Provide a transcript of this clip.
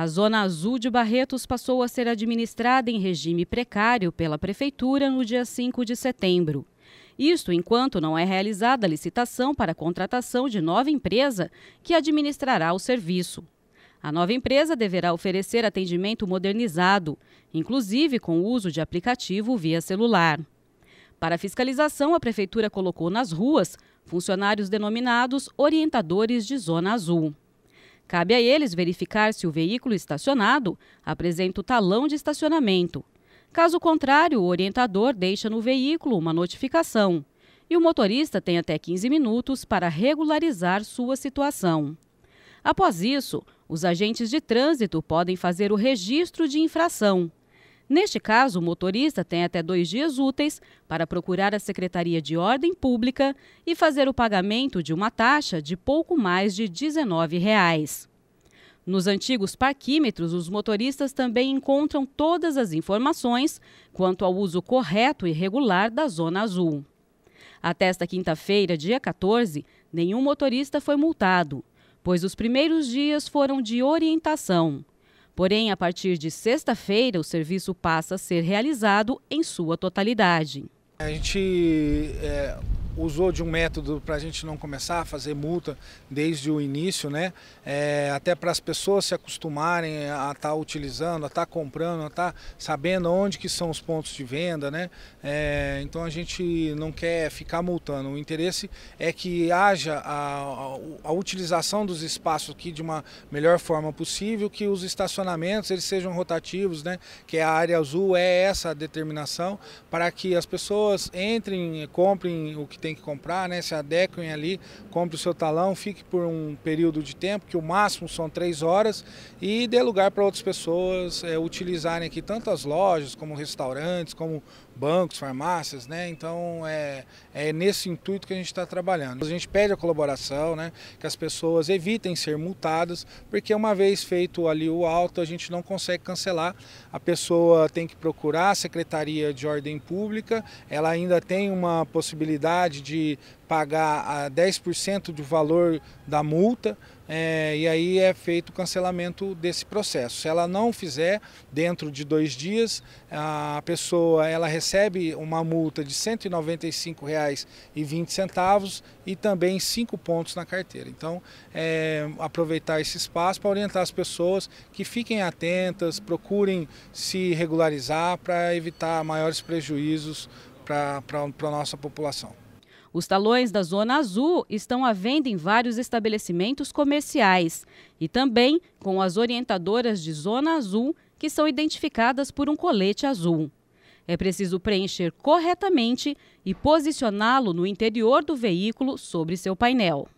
A Zona Azul de Barretos passou a ser administrada em regime precário pela Prefeitura no dia 5 de setembro. Isto enquanto não é realizada a licitação para a contratação de nova empresa que administrará o serviço. A nova empresa deverá oferecer atendimento modernizado, inclusive com o uso de aplicativo via celular. Para a fiscalização, a Prefeitura colocou nas ruas funcionários denominados orientadores de Zona Azul. Cabe a eles verificar se o veículo estacionado apresenta o talão de estacionamento. Caso contrário, o orientador deixa no veículo uma notificação e o motorista tem até 15 minutos para regularizar sua situação. Após isso, os agentes de trânsito podem fazer o registro de infração. Neste caso, o motorista tem até dois dias úteis para procurar a Secretaria de Ordem Pública e fazer o pagamento de uma taxa de pouco mais de R$ 19. Reais. Nos antigos parquímetros, os motoristas também encontram todas as informações quanto ao uso correto e regular da Zona Azul. Até esta quinta-feira, dia 14, nenhum motorista foi multado, pois os primeiros dias foram de orientação. Porém, a partir de sexta-feira, o serviço passa a ser realizado em sua totalidade. A gente é usou de um método para a gente não começar a fazer multa desde o início, né? É, até para as pessoas se acostumarem a estar tá utilizando, a estar tá comprando, a estar tá sabendo onde que são os pontos de venda, né? É, então a gente não quer ficar multando. O interesse é que haja a, a, a utilização dos espaços aqui de uma melhor forma possível, que os estacionamentos eles sejam rotativos, né? Que a área azul é essa a determinação para que as pessoas entrem, comprem o que tem tem que comprar, né? Se adequem ali, compre o seu talão, fique por um período de tempo, que o máximo são três horas, e dê lugar para outras pessoas é, utilizarem aqui tantas lojas, como restaurantes, como bancos, farmácias, né? Então é, é nesse intuito que a gente está trabalhando. A gente pede a colaboração, né? Que as pessoas evitem ser multadas, porque uma vez feito ali o alto, a gente não consegue cancelar. A pessoa tem que procurar a Secretaria de Ordem Pública, ela ainda tem uma possibilidade possibilidade de pagar a 10% do valor da multa é, e aí é feito o cancelamento desse processo. Se ela não fizer, dentro de dois dias, a pessoa ela recebe uma multa de R$ 195,20 e também cinco pontos na carteira. Então, é, aproveitar esse espaço para orientar as pessoas que fiquem atentas, procurem se regularizar para evitar maiores prejuízos para a nossa população. Os talões da Zona Azul estão à venda em vários estabelecimentos comerciais e também com as orientadoras de Zona Azul, que são identificadas por um colete azul. É preciso preencher corretamente e posicioná-lo no interior do veículo sobre seu painel.